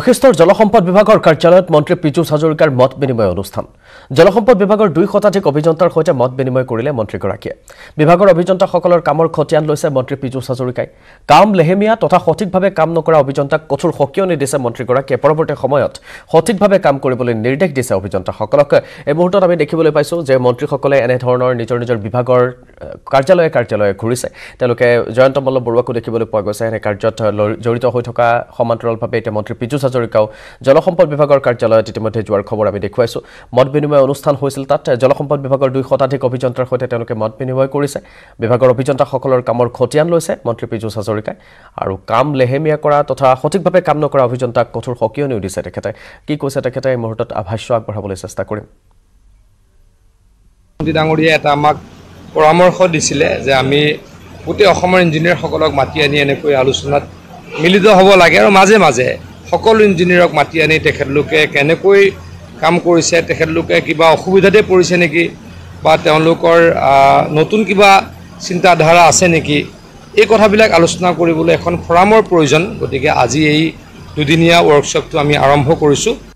বশিষ্ঠৰ জলসম্পদ বিভাগৰ কাৰ্যালয়ত মন্ত্ৰী পীযুষ হাজৰিকাৰ মত বিনিময় অনুষ্ঠান জলসম্পদ বিভাগৰ দুই শতাধিক অভিযন্তাৰ সৈতে মত বিনিময় কৰিলে মন্ত্ৰীগৰাকীয়ে বিভাগৰ অভিযন্তাসকলৰ কামৰ খতিয়ান লৈছে মন্ত্ৰী পীযুষ হাজৰিকাই কাম লেহেমীয়া তথা সঠিকভাৱে কাম নকৰা অভিযন্তাক কঠোৰ সকীয় দিছে মন্ত্ৰীগৰাকীয়ে পৰৱৰ্তী সময়ত সঠিকভাৱে কাম কৰিবলৈ নিৰ্দেশ দিছে অভিযন্তাসকলক এই মুহূৰ্তত আমি দেখিবলৈ পাইছোঁ যে মন্ত্ৰীসকলে এনেধৰণৰ নিজৰ নিজৰ বিভাগৰ কাৰ্যালয়ে কাৰ্যালয়ে ঘূৰিছে তেওঁলোকে জয়ন্ত মল্ল বৰুৱাকো দেখিবলৈ পোৱা গৈছে এনে কাৰ্যত জড়িত হৈ থকা সমান্তৰালভাৱে এতিয়া মন্ত্ৰী পীযুষ হাজৰিকাও জলসম্পদ বিভাগৰ কাৰ্যালয়ত ইতিমধ্যে যোৱাৰ খবৰ আমি দেখুৱাইছোঁ মত বিনিময় অনুষ্ঠান হৈছিল তাত জলসম্পদ বিভাগৰ দুই শতাধিক অভিযন্তাৰ সৈতে তেওঁলোকে মত বিনিময় কৰিছে বিভাগৰ অভিযন্তাসকলৰ কামৰ খতিয়ান লৈছে মন্ত্ৰী পীযুষ হাজৰিকাই আৰু কাম লেহেমীয়া কৰা তথা সঠিকভাৱে কাম নকৰা অভিযন্তাক কঠোৰ সকিয়নিও দিছে তেখেতে কি কৈছে তেখেতে এই মুহূৰ্তত আভাষ্য আগবঢ়াবলৈ চেষ্টা কৰিম মন্ত্ৰী এটা আমাক পৰামৰ্শ দিছিলে যে আমি গোটেই অসমৰ ইঞ্জিনিয়াৰসকলক মাতি আনি এনেকৈ আলোচনাত মিলিত হ'ব লাগে আৰু মাজে মাজে সকলো ইঞ্জিনিয়াৰক মাতি আনি তেখেতলোকে কেনেকৈ কাম কৰিছে তেখেতলোকে কিবা অসুবিধাতে পৰিছে নেকি বা তেওঁলোকৰ নতুন কিবা চিন্তাধাৰা আছে নেকি এই কথাবিলাক আলোচনা কৰিবলৈ এখন ফৰামৰ প্ৰয়োজন গতিকে আজি এই দুদিনীয়া ৱৰ্কশ্বপটো আমি আৰম্ভ কৰিছোঁ